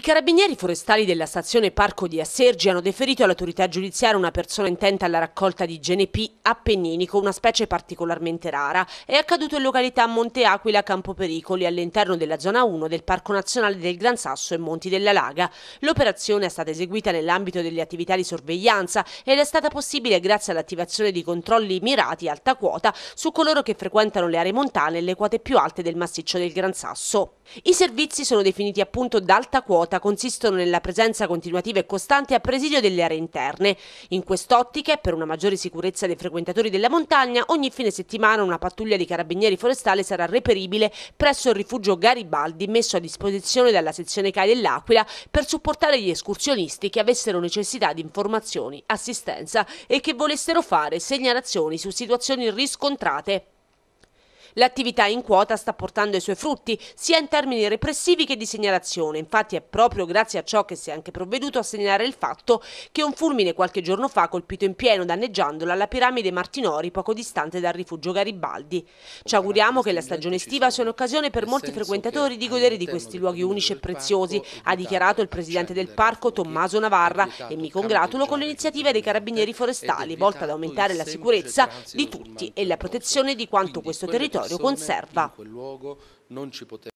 I carabinieri forestali della stazione Parco di Assergi hanno deferito all'autorità giudiziaria una persona intenta alla raccolta di GNP appenninico, una specie particolarmente rara. È accaduto in località Monte Aquila Campo Pericoli, all'interno della zona 1 del Parco Nazionale del Gran Sasso e Monti della Laga. L'operazione è stata eseguita nell'ambito delle attività di sorveglianza ed è stata possibile grazie all'attivazione di controlli mirati alta quota su coloro che frequentano le aree montane e le quote più alte del massiccio del Gran Sasso. I servizi sono definiti appunto d'alta quota, consistono nella presenza continuativa e costante a presidio delle aree interne. In quest'ottica per una maggiore sicurezza dei frequentatori della montagna, ogni fine settimana una pattuglia di carabinieri forestali sarà reperibile presso il rifugio Garibaldi messo a disposizione dalla sezione CAI dell'Aquila per supportare gli escursionisti che avessero necessità di informazioni, assistenza e che volessero fare segnalazioni su situazioni riscontrate. L'attività in quota sta portando i suoi frutti, sia in termini repressivi che di segnalazione. Infatti è proprio grazie a ciò che si è anche provveduto a segnalare il fatto che un fulmine qualche giorno fa ha colpito in pieno, danneggiandola, la piramide Martinori, poco distante dal rifugio Garibaldi. Ci auguriamo che la stagione estiva sia un'occasione per molti frequentatori di godere di questi luoghi unici e preziosi, ha dichiarato il presidente certo del parco Tommaso Navarra e mi congratulo con l'iniziativa dei carabinieri forestali volta ad aumentare la sicurezza di tutti e la protezione di quanto questo territorio territorio conserva.